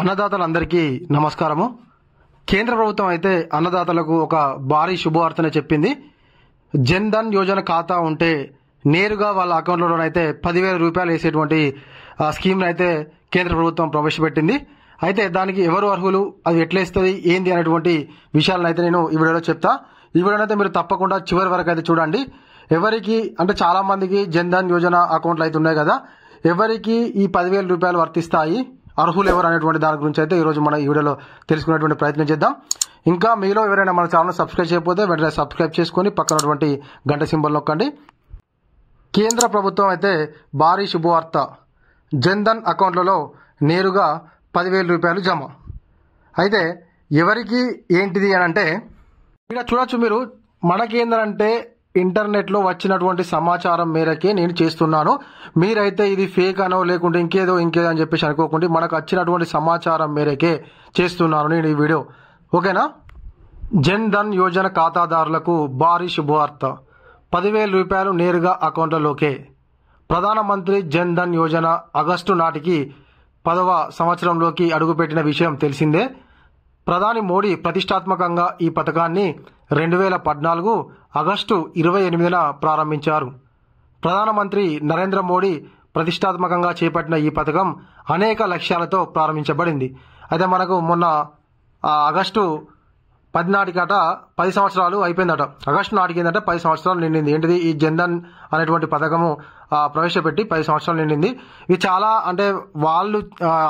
అన్నదాతలందరికీ నమస్కారము కేంద్ర ప్రభుత్వం అయితే అన్నదాతలకు ఒక భారీ శుభవార్తనే చెప్పింది జన్ ధన్ యోజన ఖాతా ఉంటే నేరుగా వాళ్ళ అకౌంట్లోనైతే పదివేల రూపాయలు వేసేటువంటి స్కీమ్ను అయితే కేంద్ర ప్రభుత్వం ప్రవేశపెట్టింది అయితే దానికి ఎవరు అర్హులు అది ఎట్లేస్తుంది ఏంది అనేటువంటి విషయాలను అయితే నేను ఈ వీడియోలో చెప్తా ఈ వీడియోనైతే మీరు తప్పకుండా చివరి వరకు అయితే చూడండి ఎవరికి అంటే చాలా మందికి జన్ ధన్ యోజన అకౌంట్లు అయితే ఉన్నాయి కదా ఎవరికి ఈ పదివేల రూపాయలు వర్తిస్తాయి అర్హులు ఎవరు అనేటువంటి దాని గురించి అయితే ఈరోజు మనం ఈ వీడియోలో తెలుసుకునేటువంటి ప్రయత్నం చేద్దాం ఇంకా మీలో ఎవరైనా మన ఛానల్ సబ్స్క్రైబ్ చేయకపోతే వెంటనే సబ్స్క్రైబ్ చేసుకొని పక్కనటువంటి గంట సింబల్ నొక్కండి కేంద్ర ప్రభుత్వం అయితే భారీ శుభవార్త జన్ధన్ అకౌంట్లలో నేరుగా పదివేల రూపాయలు జమ అయితే ఎవరికి ఏంటిది అని అంటే ఇక్కడ చూడొచ్చు మీరు మనకేందంటే ఇంటర్నెట్లో వచ్చినటువంటి సమాచారం మేరకే నేను చేస్తున్నాను మీరైతే ఇది ఫేక్ అనో లేకుంటే ఇంకేదో ఇంకేదో అని చెప్పేసి అనుకోకుండా మనకు వచ్చినటువంటి సమాచారం మేరకే చేస్తున్నాను నేను ఈ వీడియో ఓకేనా జన్ ధన్ యోజన ఖాతాదారులకు భారీ శుభవార్త పదివేల రూపాయలు నేరుగా అకౌంట్లలోకే ప్రధానమంత్రి జన్ ధన్ యోజన ఆగస్టు నాటికి పదవ సంవత్సరంలోకి అడుగుపెట్టిన విషయం తెలిసిందే ప్రధాని మోడీ ప్రతిష్టాత్మకంగా ఈ పథకాన్ని రెండు వేల పద్నాలుగు ఆగస్టు ఇరవై ఎనిమిదిన ప్రారంభించారు ప్రధానమంత్రి నరేంద్ర మోడీ ప్రతిష్టాత్మకంగా చేపట్టిన ఈ పథకం అనేక లక్ష్యాలతో ప్రారంభించబడింది అయితే మనకు మొన్న ఆగస్టు పది నాటికట పది సంవత్సరాలు అయిపోయిందట ఆగస్టు నాటికి ఏంటంటే పది సంవత్సరాలు నిండింది ఏంటిది ఈ జన్ధన్ అనేటువంటి పథకము ప్రవేశపెట్టి పది సంవత్సరాలు నిండింది ఇది చాలా అంటే వాళ్ళు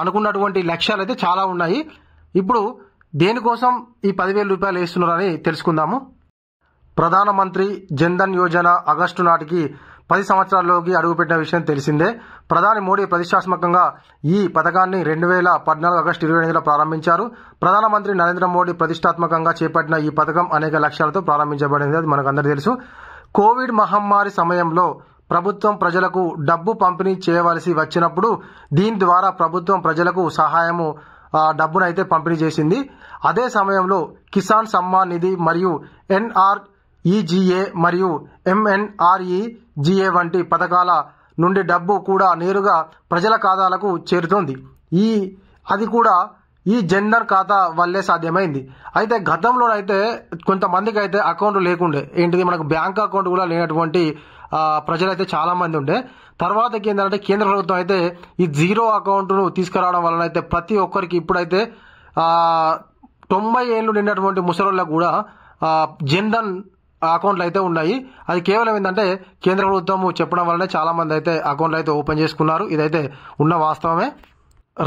అనుకున్నటువంటి లక్ష్యాలు అయితే చాలా ఉన్నాయి ఇప్పుడు దేనికోసం ఈ పదివేల రూపాయలు వేస్తున్నారని తెలుసుకుందాము ప్రధానమంత్రి జన్ధన్ యోజన ఆగస్టు నాటికి పది సంవత్సరాల్లోకి అడుగుపెట్టిన విషయం తెలిసిందే ప్రధాని మోడీ ప్రతిష్టాత్మకంగా ఈ పథకాన్ని రెండు వేల పద్నాలుగు ఆగస్టు ఇరవై ఎనిమిదిలో ప్రారంభించారు ప్రధానమంత్రి నరేంద్ర మోడీ ప్రతిష్టాత్మకంగా చేపట్టిన ఈ పథకం అనేక లక్ష్యాలతో ప్రారంభించబడింది అది మనకు అందరికీ తెలుసు కోవిడ్ మహమ్మారి సమయంలో ప్రభుత్వం ప్రజలకు డబ్బు పంపిణీ చేయవలసి వచ్చినప్పుడు దీని ద్వారా ప్రభుత్వం ప్రజలకు సహాయము డబ్బును అయితే పంపిణీ చేసింది అదే సమయంలో కిసాన్ సమ్మాన్ నిధి మరియు ఎన్ఆర్ ఈజీఏ మరియు ఎంఎన్ఆర్ఈజీఏ వంటి పథకాల నుండి డబ్బు కూడా నేరుగా ప్రజల ఖాతాలకు చేరుతోంది ఈ అది కూడా ఈ జెండర్ ఖాతా వల్లే సాధ్యమైంది అయితే గతంలో అయితే కొంతమందికి అయితే అకౌంట్ లేకుండే ఏంటిది మనకు బ్యాంక్ అకౌంట్ కూడా లేనటువంటి ప్రజలైతే చాలామంది ఉండే తర్వాత ఏంటంటే కేంద్ర ప్రభుత్వం అయితే ఈ జీరో అకౌంట్ను తీసుకురావడం వలన అయితే ప్రతి ఒక్కరికి ఇప్పుడైతే తొంభై ఏళ్ళు నిండినటువంటి ముసలోళ్ళకు కూడా జన్ధన్ అకౌంట్లు అయితే ఉన్నాయి అది కేవలం ఏంటంటే కేంద్ర ప్రభుత్వం చెప్పడం వల్లనే చాలామంది అయితే అకౌంట్లు అయితే ఓపెన్ చేసుకున్నారు ఇదైతే ఉన్న వాస్తవమే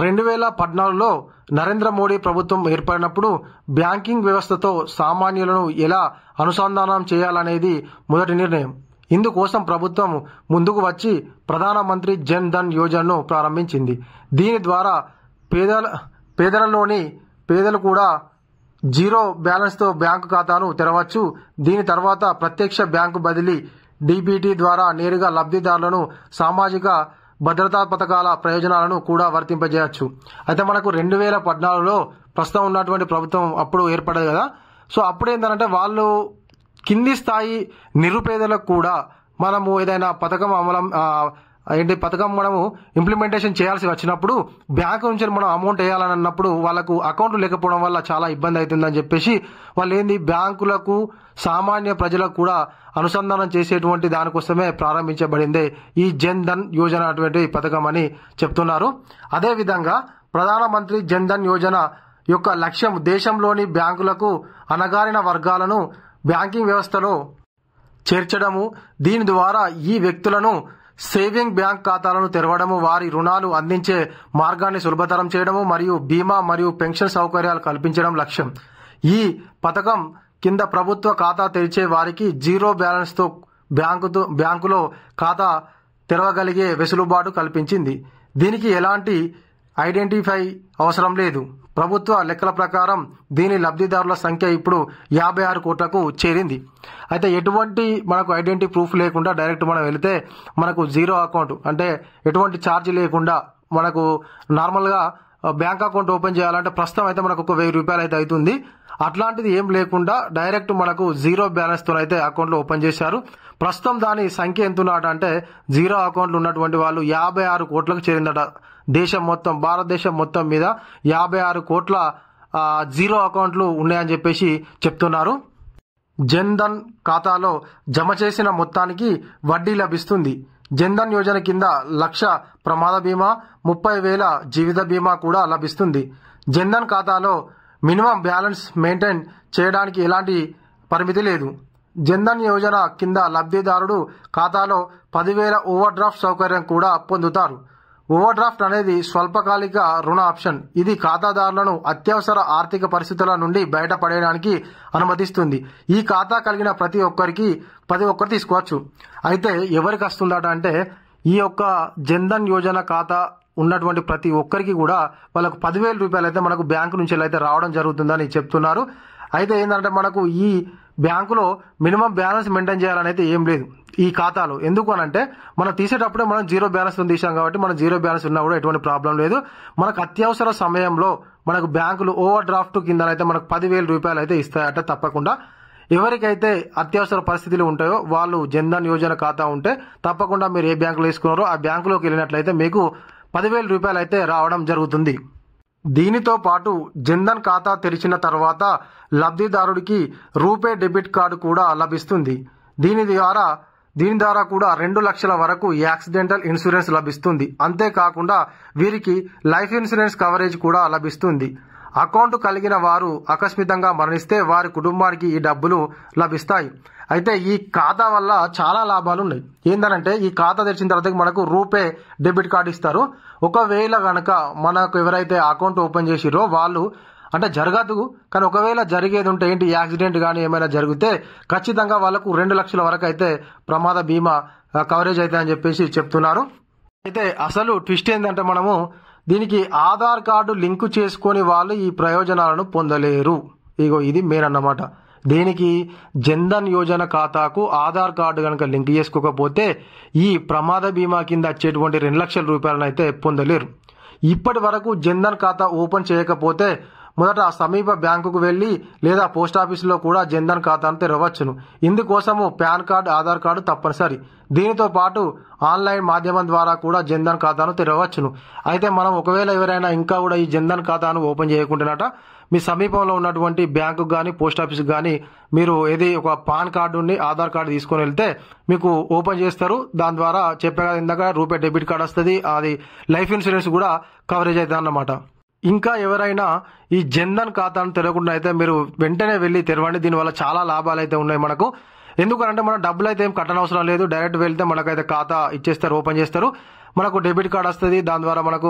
రెండు వేల పద్నాలుగులో నరేంద్ర మోడీ ప్రభుత్వం ఏర్పడినప్పుడు బ్యాంకింగ్ వ్యవస్థతో సామాన్యులను ఎలా అనుసంధానం చేయాలనేది మొదటి నిర్ణయం ఇందుకోసం ప్రభుత్వం ముందుకు వచ్చి ప్రధానమంత్రి జన్ ధన్ యోజనను ప్రారంభించింది దీని ద్వారా పేదల పేదలలోని పేదలు కూడా జీరో బ్యాలెన్స్తో బ్యాంకు ఖాతాను తెరవచ్చు దీని తర్వాత ప్రత్యక్ష బ్యాంకు బదిలీ డీబీటీ ద్వారా నేరుగా లబ్ధిదారులను సామాజిక భద్రతా పథకాల ప్రయోజనాలను కూడా వర్తింపజేయచ్చు అయితే మనకు రెండు వేల పద్నాలుగులో ప్రస్తుతం ఉన్నటువంటి ప్రభుత్వం అప్పుడు ఏర్పడదు కదా సో అప్పుడు ఏంటంటే వాళ్ళు కింది స్థాయి నిరుపేదలకు కూడా మనము ఏదైనా పథకం అమలం ఏంటి పథకం మనము ఇంప్లిమెంటేషన్ చేయాల్సి వచ్చినప్పుడు బ్యాంక్ నుంచి మనం అమౌంట్ వేయాలని అన్నప్పుడు వాళ్ళకు అకౌంట్లు లేకపోవడం వల్ల చాలా ఇబ్బంది అవుతుందని చెప్పేసి వాళ్ళు ఏంది బ్యాంకులకు సామాన్య ప్రజలకు కూడా అనుసంధానం చేసేటువంటి దానికోసమే ప్రారంభించబడింది ఈ జన్ ధన్ యోజన అటువంటి పథకం అని చెప్తున్నారు అదేవిధంగా ప్రధానమంత్రి జన్ ధన్ యోజన యొక్క లక్ష్యం దేశంలోని బ్యాంకులకు అనగారిన వర్గాలను బ్యాంకింగ్ వ్యవస్థలో చేర్చడము దీని ద్వారా ఈ వ్యక్తులను సేవింగ్ బ్యాంక్ ఖాతాలను తెరవడము వారి రుణాలు అందించే మార్గాన్ని సులభతరం చేయడము మరియు బీమా మరియు పెన్షన్ సౌకర్యాలు కల్పించడం లక్ష్యం ఈ పథకం కింద ప్రభుత్వ ఖాతా తెరిచే వారికి జీరో బ్యాలెన్స్తో బ్యాంకుతో బ్యాంకులో ఖాతా తెరవగలిగే వెసులుబాటు కల్పించింది దీనికి ఎలాంటి ఐడెంటిఫై అవసరం లేదు ప్రభుత్వ లెక్కల ప్రకారం దీని లబ్ధిదారుల సంఖ్య ఇప్పుడు యాభై ఆరు కోట్లకు చేరింది అయితే ఎటువంటి మనకు ఐడెంటిటీ ప్రూఫ్ లేకుండా డైరెక్ట్ మనం వెళితే మనకు జీరో అకౌంట్ అంటే ఎటువంటి ఛార్జ్ లేకుండా మనకు నార్మల్గా బ్యాంక్ అకౌంట్ ఓపెన్ చేయాలంటే ప్రస్తుతం అయితే మనకు ఒక వెయ్యి రూపాయలు అయితే అవుతుంది అట్లాంటిది ఏం లేకుండా డైరెక్ట్ మనకు జీరో బ్యాలెన్స్తో అయితే అకౌంట్లో ఓపెన్ చేశారు ప్రస్తుతం దాని సంఖ్య ఎంత అంటే జీరో అకౌంట్లు ఉన్నటువంటి వాళ్ళు యాభై ఆరు కోట్లకు చేరిందట దేశం మొత్తం భారతదేశం మొత్తం మీద యాభై ఆరు కోట్ల జీరో అకౌంట్లు ఉన్నాయని చెప్పేసి చెప్తున్నారు జన్ధన్ ఖాతాలో జమ చేసిన మొత్తానికి వడ్డీ లభిస్తుంది జన్ధన్ యోజన కింద లక్ష ప్రమాద బీమా ముప్పై వేల జీవిత బీమా కూడా లభిస్తుంది జన్ధన్ ఖాతాలో మినిమం బ్యాలెన్స్ మెయింటైన్ చేయడానికి ఎలాంటి పరిమితి లేదు జన్ధన్ యోజన కింద లబ్ధిదారుడు ఖాతాలో పదివేల ఓవర్ డ్రాఫ్ట్ సౌకర్యం కూడా పొందుతారు ఓవర్డ్రాఫ్ట్ అనేది స్వల్పకాలిక రుణ ఆప్షన్ ఇది ఖాతాదారులను అత్యవసర ఆర్థిక పరిస్థితుల నుండి బయటపడేయడానికి అనుమతిస్తుంది ఈ ఖాతా కలిగిన ప్రతి ఒక్కరికి ప్రతి ఒక్కరు తీసుకోవచ్చు అయితే ఎవరికి వస్తుందట అంటే ఈ యొక్క జన్ధన్ యోజన ఖాతా ఉన్నటువంటి ప్రతి ఒక్కరికి కూడా వాళ్ళకు పదివేల రూపాయలు అయితే మనకు బ్యాంకు నుంచి అయితే రావడం జరుగుతుందని చెప్తున్నారు అయితే ఏంటంటే మనకు ఈ బ్యాంకులో మినిమం బ్యాలెన్స్ మెయింటైన్ చేయాలని అయితే ఏం లేదు ఈ ఖాతాలు ఎందుకు అని అంటే మనం తీసేటప్పుడే మనం జీరో బ్యాలెన్స్ తీసాం కాబట్టి మనం జీరో బ్యాలెన్స్ ఉన్నా కూడా ఎటువంటి ప్రాబ్లం లేదు మనకు అత్యవసర సమయంలో మనకు బ్యాంకులు ఓవర్ డ్రాఫ్ట్ కింద అయితే మనకు పదివేల రూపాయలు అయితే ఇస్తాయట తప్పకుండా ఎవరికైతే అత్యవసర పరిస్థితులు ఉంటాయో వాళ్ళు జన్ధన్ యోజన ఖాతా ఉంటే తప్పకుండా మీరు ఏ బ్యాంకులో వేసుకున్నారో ఆ బ్యాంకులోకి వెళ్ళినట్లయితే మీకు పదివేల రూపాయలు అయితే రావడం జరుగుతుంది దీనితో పాటు జన్ధన్ ఖాతా తెరిచిన తర్వాత లబ్ధిదారుడికి రూపే డెబిట్ కార్డు కూడా లభిస్తుంది దీని ద్వారా దీని ద్వారా కూడా రెండు లక్షల వరకు యాక్సిడెంటల్ ఇన్సూరెన్స్ లభిస్తుంది అంతేకాకుండా వీరికి లైఫ్ ఇన్సూరెన్స్ కవరేజ్ కూడా లభిస్తుంది అకౌంట్ కలిగిన వారు ఆకస్మితంగా మరణిస్తే వారి కుటుంబానికి ఈ డబ్బులు లభిస్తాయి అయితే ఈ ఖాతా వల్ల చాలా లాభాలు ఉన్నాయి ఏంటనంటే ఈ ఖాతా తెరిచిన తర్వాత మనకు రూపే డెబిట్ కార్డు ఇస్తారు ఒకవేళ కనుక మనకు ఎవరైతే అకౌంట్ ఓపెన్ చేసిరో వాళ్ళు అంటే జరగదు కానీ ఒకవేళ జరిగేది ఉంటే ఏంటి యాక్సిడెంట్ కానీ ఏమైనా జరిగితే ఖచ్చితంగా వాళ్ళకు రెండు లక్షల వరకు అయితే ప్రమాద బీమా కవరేజ్ అయితే అని చెప్పేసి చెప్తున్నారు అయితే అసలు ట్విస్ట్ ఏంటంటే మనము దీనికి ఆధార్ కార్డు లింకు చేసుకుని వాళ్ళు ఈ ప్రయోజనాలను పొందలేరు ఇగో ఇది మెయిన్ అన్నమాట దీనికి జన్ధన్ యోజన ఖాతాకు ఆధార్ కార్డు కనుక లింక్ చేసుకోకపోతే ఈ ప్రమాద బీమా కింద వచ్చేటువంటి రెండు లక్షల రూపాయలను అయితే పొందలేరు ఇప్పటి వరకు జన్ధన్ ఖాతా ఓపెన్ చేయకపోతే మొదట సమీప బ్యాంకుకు వెళ్లి లేదా పోస్టాఫీసులో కూడా జన్ధన్ ఖాతాను తెరవచ్చును ఇందుకోసము పాన్ కార్డు ఆధార్ కార్డు తప్పనిసరి దీనితో పాటు ఆన్లైన్ మాధ్యమం ద్వారా కూడా జన్ధన్ ఖాతాను తెరవచ్చును అయితే మనం ఒకవేళ ఎవరైనా ఇంకా కూడా ఈ జన్ధన్ ఖాతాను ఓపెన్ చేయకుండానట మీ సమీపంలో ఉన్నటువంటి బ్యాంకు కానీ పోస్ట్ ఆఫీస్ కానీ మీరు ఏది ఒక పాన్ కార్డు ఆధార్ కార్డు తీసుకొని వెళ్తే మీకు ఓపెన్ చేస్తారు దాని ద్వారా చెప్పే కదా ఇందాక రూపే డెబిట్ కార్డు వస్తుంది అది లైఫ్ ఇన్సూరెన్స్ కూడా కవరేజ్ అవుతుంది అన్నమాట ఇంకా ఎవరైనా ఈ జన్ధన్ ఖాతాను తెరవకుండా అయితే మీరు వెంటనే వెళ్ళి తెరవండి దీనివల్ల చాలా లాభాలు అయితే ఉన్నాయి మనకు ఎందుకంటే మనం డబ్బులు అయితే ఏం కట్టనవసరం లేదు డైరెక్ట్ వెళ్తే మనకైతే ఖాతా ఇచ్చేస్తారు ఓపెన్ చేస్తారు మనకు డెబిట్ కార్డ్ వస్తుంది దాని ద్వారా మనకు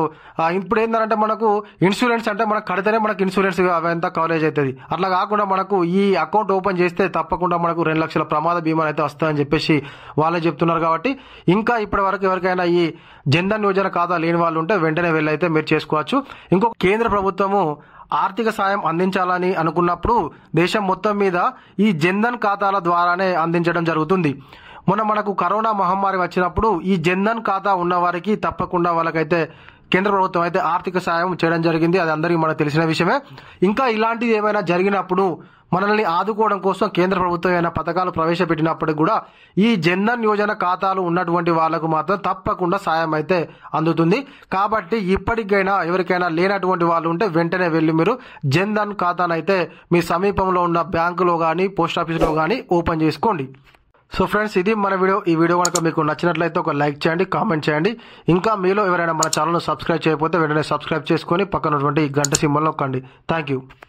ఇప్పుడు ఏంటంటే మనకు ఇన్సూరెన్స్ అంటే మనకు కడితేనే మనకు ఇన్సూరెన్స్ అవంతా కవరేజ్ అవుతుంది అట్లా కాకుండా మనకు ఈ అకౌంట్ ఓపెన్ చేస్తే తప్పకుండా మనకు రెండు లక్షల ప్రమాద బీమా అయితే వస్తాయని చెప్పేసి వాళ్ళే చెప్తున్నారు కాబట్టి ఇంకా ఇప్పటి వరకు ఎవరికైనా ఈ జన్ధన్ యోజన ఖాతా లేని వాళ్ళు ఉంటే వెంటనే అయితే మీరు చేసుకోవచ్చు ఇంకో కేంద్ర ప్రభుత్వము ఆర్థిక సాయం అందించాలని అనుకున్నప్పుడు దేశం మొత్తం మీద ఈ జన్ధన్ ఖాతాల ద్వారానే అందించడం జరుగుతుంది మొన్న మనకు కరోనా మహమ్మారి వచ్చినప్పుడు ఈ జన్ధన్ ఖాతా ఉన్న వారికి తప్పకుండా వాళ్ళకైతే కేంద్ర ప్రభుత్వం అయితే ఆర్థిక సాయం చేయడం జరిగింది అది అందరికీ మనకు తెలిసిన విషయమే ఇంకా ఇలాంటిది ఏమైనా జరిగినప్పుడు మనల్ని ఆదుకోవడం కోసం కేంద్ర ప్రభుత్వం ఏమైనా పథకాలు ప్రవేశపెట్టినప్పటికి కూడా ఈ జన్ధన్ యోజన ఖాతాలు ఉన్నటువంటి వాళ్లకు మాత్రం తప్పకుండా సాయం అయితే అందుతుంది కాబట్టి ఇప్పటికైనా ఎవరికైనా లేనటువంటి వాళ్ళు ఉంటే వెంటనే వెళ్ళి మీరు జన్ధన్ ఖాతానైతే మీ సమీపంలో ఉన్న బ్యాంకులో కానీ పోస్ట్ ఆఫీస్లో కానీ ఓపెన్ చేసుకోండి సో ఫ్రెండ్స్ ఇది మన వీడియో ఈ వీడియో కనుక మీకు నచ్చినట్లయితే ఒక లైక్ చేయండి కామెంట్ చేయండి ఇంకా మీలో ఎవరైనా మన ఛానల్ను సబ్స్క్రైబ్ చేయకపోతే వెంటనే సబ్స్క్రైబ్ చేసుకొని పక్కనటువంటి గంట సింబల్ నొక్కండి థ్యాంక్